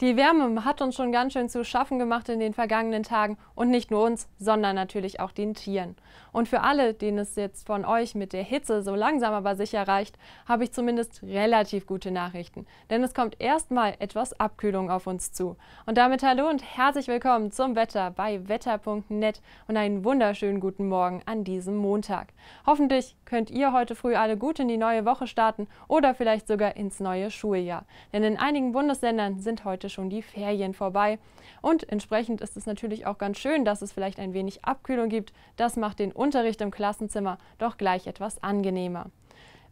Die Wärme hat uns schon ganz schön zu schaffen gemacht in den vergangenen Tagen und nicht nur uns, sondern natürlich auch den Tieren. Und für alle, denen es jetzt von euch mit der Hitze so langsam aber sicher reicht, habe ich zumindest relativ gute Nachrichten. Denn es kommt erstmal etwas Abkühlung auf uns zu. Und damit hallo und herzlich willkommen zum Wetter bei wetter.net und einen wunderschönen guten Morgen an diesem Montag. Hoffentlich könnt ihr heute früh alle gut in die neue Woche starten oder vielleicht sogar ins neue Schuljahr. Denn in einigen Bundesländern sind heute heute schon die Ferien vorbei. Und entsprechend ist es natürlich auch ganz schön, dass es vielleicht ein wenig Abkühlung gibt. Das macht den Unterricht im Klassenzimmer doch gleich etwas angenehmer.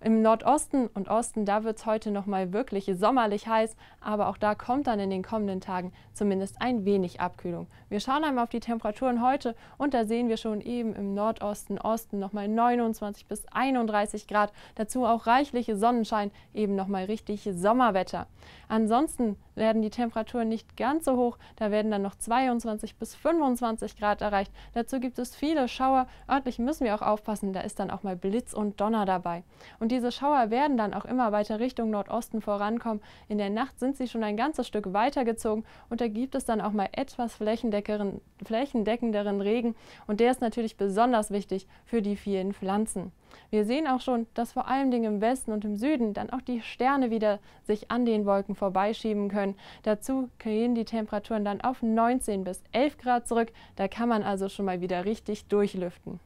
Im Nordosten und Osten, da wird es heute nochmal wirklich sommerlich heiß, aber auch da kommt dann in den kommenden Tagen zumindest ein wenig Abkühlung. Wir schauen einmal auf die Temperaturen heute und da sehen wir schon eben im Nordosten, Osten nochmal 29 bis 31 Grad. Dazu auch reichliche Sonnenschein, eben nochmal richtig Sommerwetter. Ansonsten werden die Temperaturen nicht ganz so hoch, da werden dann noch 22 bis 25 Grad erreicht. Dazu gibt es viele Schauer, örtlich müssen wir auch aufpassen, da ist dann auch mal Blitz und Donner dabei. Und und diese Schauer werden dann auch immer weiter Richtung Nordosten vorankommen. In der Nacht sind sie schon ein ganzes Stück weitergezogen und da gibt es dann auch mal etwas flächendeckenderen Regen. Und der ist natürlich besonders wichtig für die vielen Pflanzen. Wir sehen auch schon, dass vor allem im Westen und im Süden dann auch die Sterne wieder sich an den Wolken vorbeischieben können. Dazu gehen die Temperaturen dann auf 19 bis 11 Grad zurück. Da kann man also schon mal wieder richtig durchlüften.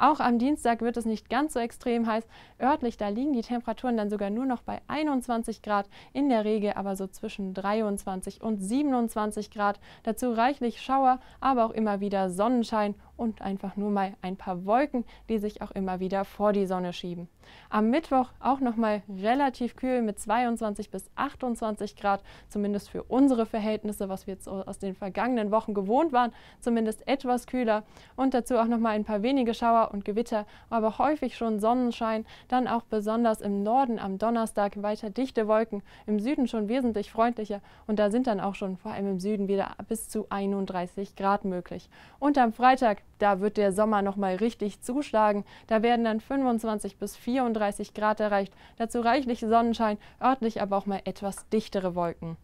Auch am Dienstag wird es nicht ganz so extrem heiß. Örtlich, da liegen die Temperaturen dann sogar nur noch bei 21 Grad, in der Regel aber so zwischen 23 und 27 Grad. Dazu reichlich Schauer, aber auch immer wieder Sonnenschein und einfach nur mal ein paar Wolken, die sich auch immer wieder vor die Sonne schieben. Am Mittwoch auch nochmal relativ kühl mit 22 bis 28 Grad, zumindest für unsere Verhältnisse, was wir jetzt aus den vergangenen Wochen gewohnt waren, zumindest etwas kühler. Und dazu auch nochmal ein paar wenige Schauer und Gewitter, aber häufig schon Sonnenschein, dann auch besonders im Norden am Donnerstag weiter dichte Wolken, im Süden schon wesentlich freundlicher und da sind dann auch schon vor allem im Süden wieder bis zu 31 Grad möglich. Und am Freitag, da wird der Sommer nochmal richtig zuschlagen, da werden dann 25 bis 34 Grad erreicht, dazu reichlich Sonnenschein, örtlich aber auch mal etwas dichtere Wolken.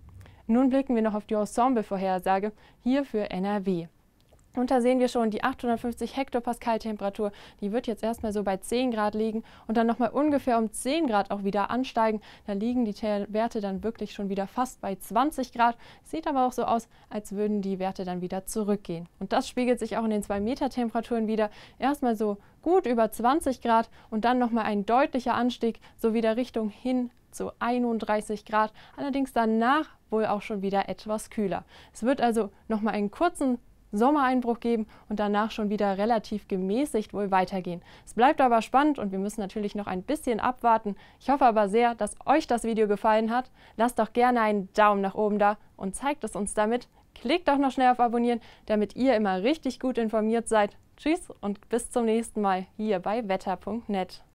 Nun blicken wir noch auf die Ensemble-Vorhersage, hier für NRW. Und da sehen wir schon, die 850 Hektopascal Temperatur, die wird jetzt erstmal so bei 10 Grad liegen und dann nochmal ungefähr um 10 Grad auch wieder ansteigen. Da liegen die Werte dann wirklich schon wieder fast bei 20 Grad. Sieht aber auch so aus, als würden die Werte dann wieder zurückgehen. Und das spiegelt sich auch in den 2 Meter Temperaturen wieder. Erstmal so gut über 20 Grad und dann nochmal ein deutlicher Anstieg, so wieder Richtung hin zu 31 Grad. Allerdings danach wohl auch schon wieder etwas kühler. Es wird also nochmal einen kurzen Sommereinbruch geben und danach schon wieder relativ gemäßigt wohl weitergehen. Es bleibt aber spannend und wir müssen natürlich noch ein bisschen abwarten. Ich hoffe aber sehr, dass euch das Video gefallen hat. Lasst doch gerne einen Daumen nach oben da und zeigt es uns damit. Klickt auch noch schnell auf Abonnieren, damit ihr immer richtig gut informiert seid. Tschüss und bis zum nächsten Mal hier bei wetter.net.